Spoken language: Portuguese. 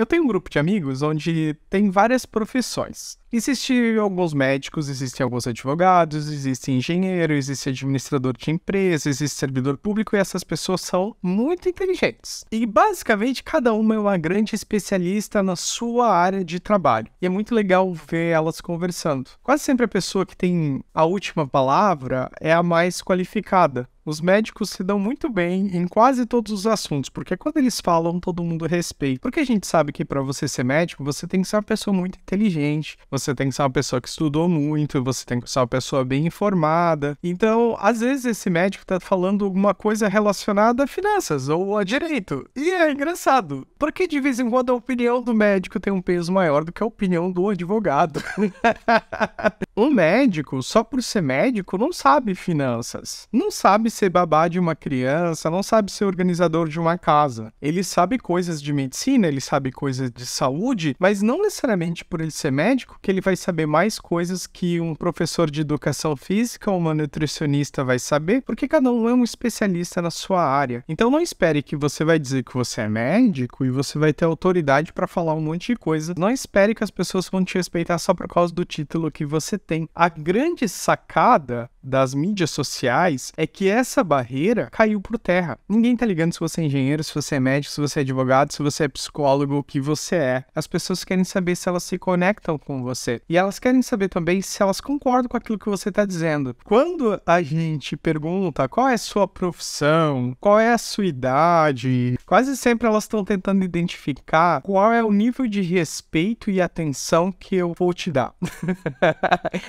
Eu tenho um grupo de amigos onde tem várias profissões. Existem alguns médicos, existem alguns advogados, existe engenheiro, existe administrador de empresa, existe servidor público e essas pessoas são muito inteligentes. E basicamente cada uma é uma grande especialista na sua área de trabalho. E é muito legal ver elas conversando. Quase sempre a pessoa que tem a última palavra é a mais qualificada os médicos se dão muito bem em quase todos os assuntos, porque quando eles falam, todo mundo respeita. Porque a gente sabe que para você ser médico, você tem que ser uma pessoa muito inteligente, você tem que ser uma pessoa que estudou muito, você tem que ser uma pessoa bem informada. Então, às vezes esse médico tá falando alguma coisa relacionada a finanças ou a direito. E é engraçado, porque de vez em quando a opinião do médico tem um peso maior do que a opinião do advogado. um médico, só por ser médico, não sabe finanças, não sabe ser babá de uma criança, não sabe ser organizador de uma casa. Ele sabe coisas de medicina, ele sabe coisas de saúde, mas não necessariamente por ele ser médico que ele vai saber mais coisas que um professor de educação física ou uma nutricionista vai saber, porque cada um é um especialista na sua área. Então não espere que você vai dizer que você é médico e você vai ter autoridade para falar um monte de coisa. Não espere que as pessoas vão te respeitar só por causa do título que você tem. A grande sacada das mídias sociais é que essa essa barreira caiu por terra. Ninguém tá ligando se você é engenheiro, se você é médico, se você é advogado, se você é psicólogo, o que você é. As pessoas querem saber se elas se conectam com você. E elas querem saber também se elas concordam com aquilo que você tá dizendo. Quando a gente pergunta qual é a sua profissão, qual é a sua idade, quase sempre elas estão tentando identificar qual é o nível de respeito e atenção que eu vou te dar.